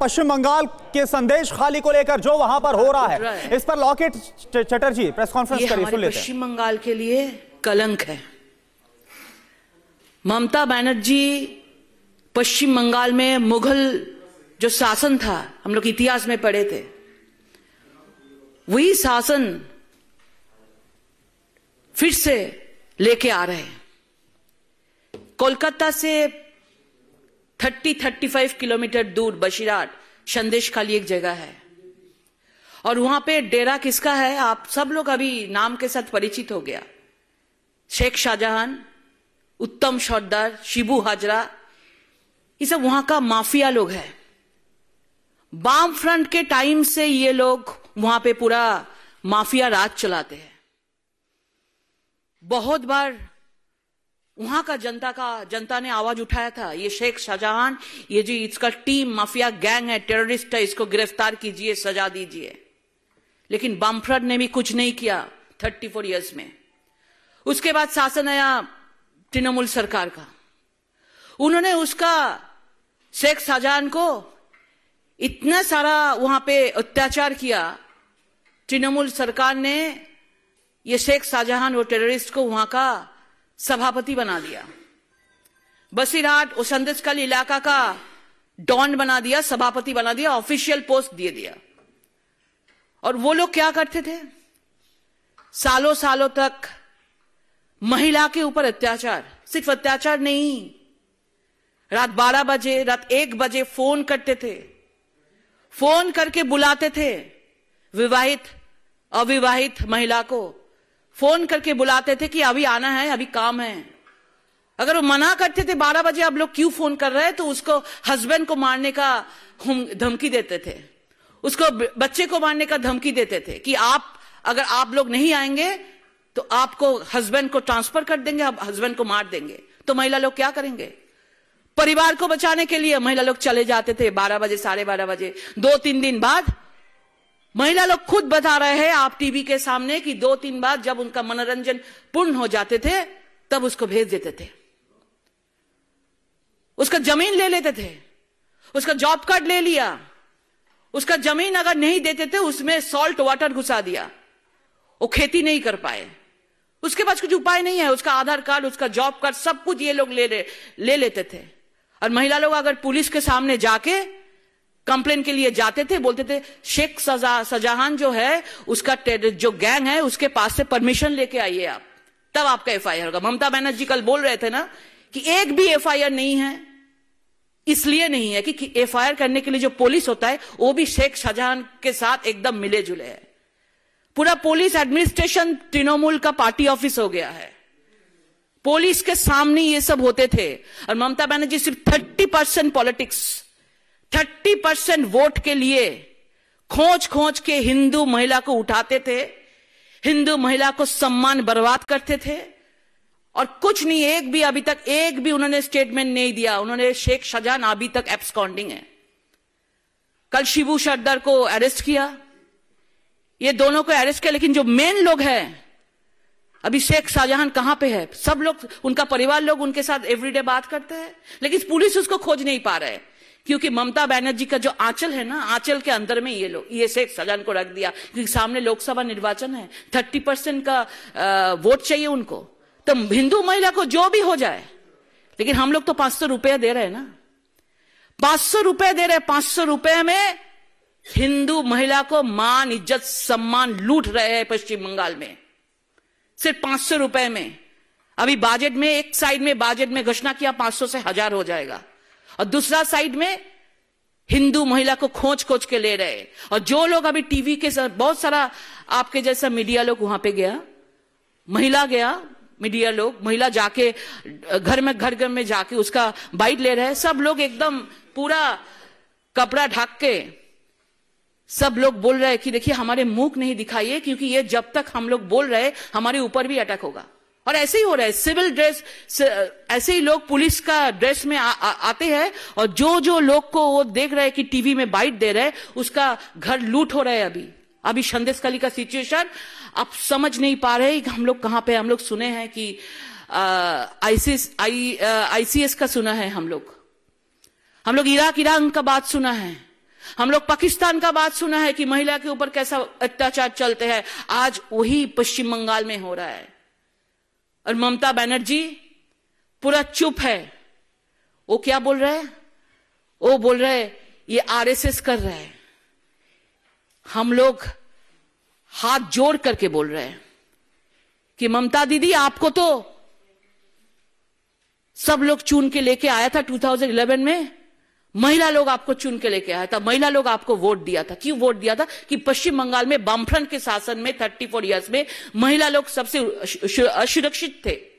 पश्चिम बंगाल के संदेश खाली को लेकर जो वहां पर हो हाँ, रहा है इस पर लॉकेट चटर्जी प्रेस कॉन्फ्रेंस करिए सुन लेते पश्चिम बंगाल के लिए कलंक है ममता बनर्जी पश्चिम बंगाल में मुगल जो शासन था हम लोग इतिहास में पढ़े थे वही शासन फिर से लेके आ रहे हैं कोलकाता से थर्टी थर्टी फाइव किलोमीटर दूर बशीराट संदेश खाली एक जगह है और वहां पे डेरा किसका है आप सब लोग अभी नाम के साथ परिचित हो गया शेख शाहजहां उत्तम सरदार शिबू हाजरा ये सब वहां का माफिया लोग है बाम फ्रंट के टाइम से ये लोग वहां पे पूरा माफिया राज चलाते हैं बहुत बार वहां का जनता का जनता ने आवाज उठाया था ये शेख शाहजहां ये जी इसका टीम माफिया गैंग है टेररिस्ट है इसको गिरफ्तार कीजिए सजा दीजिए लेकिन बामफ्रड ने भी कुछ नहीं किया थर्टी फोर ईयर्स में उसके बाद शासन आया तृणमूल सरकार का उन्होंने उसका शेख शाहजहां को इतना सारा वहां पे अत्याचार किया तृणमूल सरकार ने ये शेख शाहजहां वो टेररिस्ट को वहां का सभापति बना दिया बसीराट उसंदकल इलाका का डॉन बना दिया सभापति बना दिया ऑफिशियल पोस्ट दे दिया और वो लोग क्या करते थे सालों सालों तक महिला के ऊपर अत्याचार सिर्फ अत्याचार नहीं रात 12 बजे रात 1 बजे फोन करते थे फोन करके बुलाते थे विवाहित अविवाहित महिला को फोन करके बुलाते थे कि अभी आना है अभी काम है अगर वो मना करते थे बारह बजे आप लोग क्यों फोन कर रहे हैं तो उसको हस्बैंड को मारने का धमकी देते थे उसको बच्चे को मारने का धमकी देते थे कि आप अगर आप लोग नहीं आएंगे तो आपको हस्बैंड को ट्रांसफर कर देंगे आप हस्बैंड को मार देंगे तो महिला लोग क्या करेंगे परिवार को बचाने के लिए महिला लोग चले जाते थे बारह बजे साढ़े बारह बजे दो तीन दिन बाद महिला लोग खुद बता रहे हैं आप टीवी के सामने कि दो तीन बार जब उनका मनोरंजन पूर्ण हो जाते थे तब उसको भेज देते थे उसका जमीन ले लेते थे उसका जॉब कार्ड ले लिया उसका जमीन अगर नहीं देते थे उसमें सॉल्ट वाटर घुसा दिया वो खेती नहीं कर पाए उसके पास कुछ उपाय नहीं है उसका आधार कार्ड उसका जॉब कार्ड सब कुछ ये लोग ले ले, ले लेते थे और महिला लोग अगर पुलिस के सामने जाके कंप्लेन के लिए जाते थे बोलते थे शेख शाहजहान जो है उसका जो गैंग है उसके पास से परमिशन लेके आइए आप तब आपका एफ आई आर होगा ममता बनर्जी कल बोल रहे थे ना कि एक भी एफ आई आर नहीं है इसलिए नहीं है कि एफ आई आर करने के लिए जो पुलिस होता है वो भी शेख शाहजहान के साथ एकदम मिले जुले है पूरा पुलिस एडमिनिस्ट्रेशन तृणमूल का पार्टी ऑफिस हो गया है पुलिस के सामने ये सब होते थे और ममता बनर्जी सिर्फ thirty percent politics thirty percent vote के लिए खोज खोज के हिंदू महिला को उठाते थे हिंदू महिला को सम्मान बर्बाद करते थे और कुछ नहीं एक भी अभी तक एक भी उन्होंने स्टेटमेंट नहीं दिया उन्होंने शेख शाहजहां अभी तक एब्सकॉन्डिंग है कल शिबू सरदार को अरेस्ट किया ये दोनों को अरेस्ट किया लेकिन जो मेन लोग हैं अभी शेख शाहजहां कहां पे है सब लोग उनका परिवार लोग उनके साथ एवरीडे बात करते हैं लेकिन पुलिस उसको खोज नहीं पा रहे क्योंकि ममता बैनर्जी का जो आंचल है ना आंचल के अंदर में ये लोग ये से सजान को रख दिया क्योंकि सामने लोकसभा निर्वाचन है थर्टी परसेंट का आ, वोट चाहिए उनको तो हिंदू महिला को जो भी हो जाए लेकिन हम लोग तो पांच सौ रुपया दे रहे हैं ना पांच सौ रुपये दे रहे पांच सौ रुपये में हिंदू महिला को मान इज्जत सम्मान लूट रहे हैं पश्चिम बंगाल में सिर्फ पांच सौ रुपए में अभी बजट में एक साइड में बजट में घोषणा किया पांच सौ से हजार हो जाएगा और दूसरा साइड में हिंदू महिला को खोज खोज के ले रहे और जो लोग अभी टीवी के साथ बहुत सारा आपके जैसा मीडिया लोग वहां पे गया महिला गया मीडिया लोग महिला जाके घर में घर घर में जाके उसका बाइट ले रहे सब लोग एकदम पूरा कपड़ा ढाक के सब लोग बोल रहे कि देखिए हमारे मुंह नहीं दिखाइए क्योंकि ये जब तक हम लोग बोल रहे हमारे ऊपर भी अटैक होगा और ऐसे ही हो रहा है सिविल ड्रेस ऐसे ही लोग पुलिस का ड्रेस में आ, आ, आते हैं और जो जो लोग को वो देख रहे हैं कि टीवी में बाइट दे रहे हैं उसका घर लूट हो रहा है अभी अभी कली का सिचुएशन आप समझ नहीं पा रहे कि हम लोग कहाँ पे हम लोग सुने हैं कि आईसीएस आई आईसीएस का सुना है हम लोग हम लोग इराक ईरान का बात सुना है हम लोग पाकिस्तान का बात सुना है कि महिला के ऊपर कैसा अत्याचार चलते हैं आज वही पश्चिम बंगाल में हो रहा है और ममता बनर्जी पूरा चुप है वो क्या बोल रहे है वो बोल रहे ये आरएसएस कर रहा है हम लोग हाथ जोड़ करके बोल रहे हैं कि ममता दीदी आपको तो सब लोग चुन के लेके आया था 2011 में महिला लोग आपको चुन के लेके आया था महिला लोग आपको वोट दिया था क्यों वोट दिया था कि पश्चिम बंगाल में बामफ्रंट के शासन में 34 फोर ईयर्स में महिला लोग सबसे असुरक्षित थे